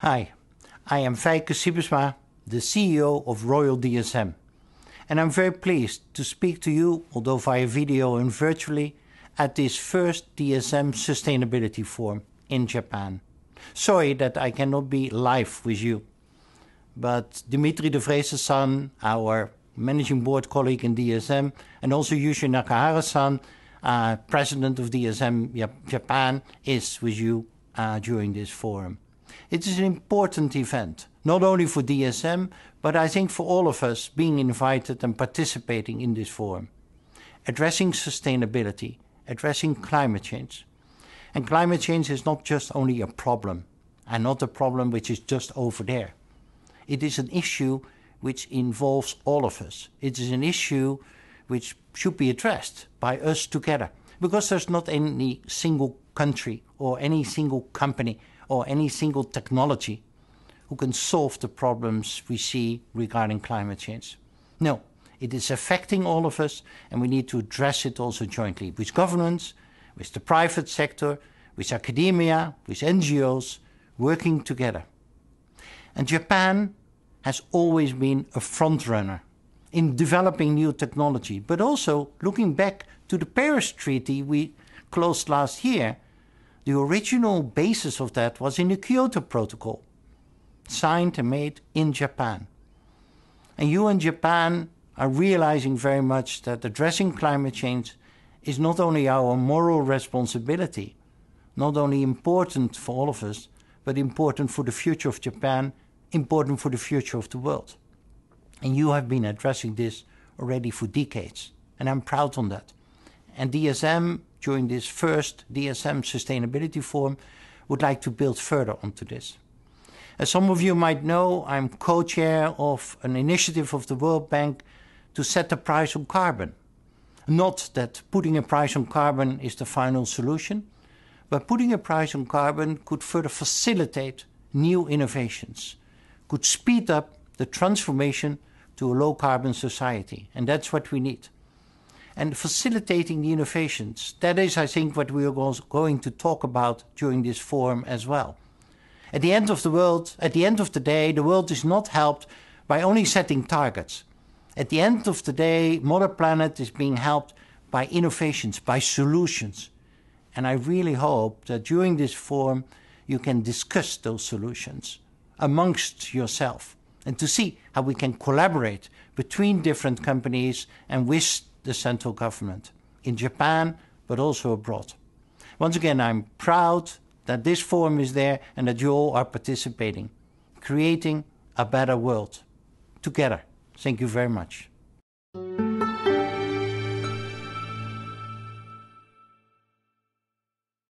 Hi, I am Feike Siebesma, the CEO of Royal DSM, and I'm very pleased to speak to you, although via video and virtually, at this first DSM Sustainability Forum in Japan. Sorry that I cannot be live with you, but Dimitri de Vreese-san, our managing board colleague in DSM, and also Yushin Nakahara-san, uh, president of DSM Japan, is with you uh, during this forum. It is an important event, not only for DSM, but I think for all of us being invited and participating in this forum. Addressing sustainability, addressing climate change. And climate change is not just only a problem, and not a problem which is just over there. It is an issue which involves all of us. It is an issue which should be addressed by us together because there's not any single country or any single company or any single technology who can solve the problems we see regarding climate change. No, it is affecting all of us and we need to address it also jointly with governments, with the private sector, with academia, with NGOs, working together. And Japan has always been a frontrunner in developing new technology, but also looking back to the Paris Treaty we closed last year, the original basis of that was in the Kyoto Protocol, signed and made in Japan. And you and Japan are realizing very much that addressing climate change is not only our moral responsibility, not only important for all of us, but important for the future of Japan important for the future of the world. And you have been addressing this already for decades, and I'm proud on that. And DSM, during this first DSM Sustainability Forum, would like to build further onto this. As some of you might know, I'm co-chair of an initiative of the World Bank to set a price on carbon. Not that putting a price on carbon is the final solution, but putting a price on carbon could further facilitate new innovations could speed up the transformation to a low carbon society. And that's what we need. And facilitating the innovations, that is, I think, what we are going to talk about during this forum as well. At the end of the world, at the end of the day, the world is not helped by only setting targets. At the end of the day, Mother Planet is being helped by innovations, by solutions. And I really hope that during this forum you can discuss those solutions amongst yourself and to see how we can collaborate between different companies and with the central government in Japan, but also abroad. Once again, I'm proud that this forum is there and that you all are participating, creating a better world together. Thank you very much.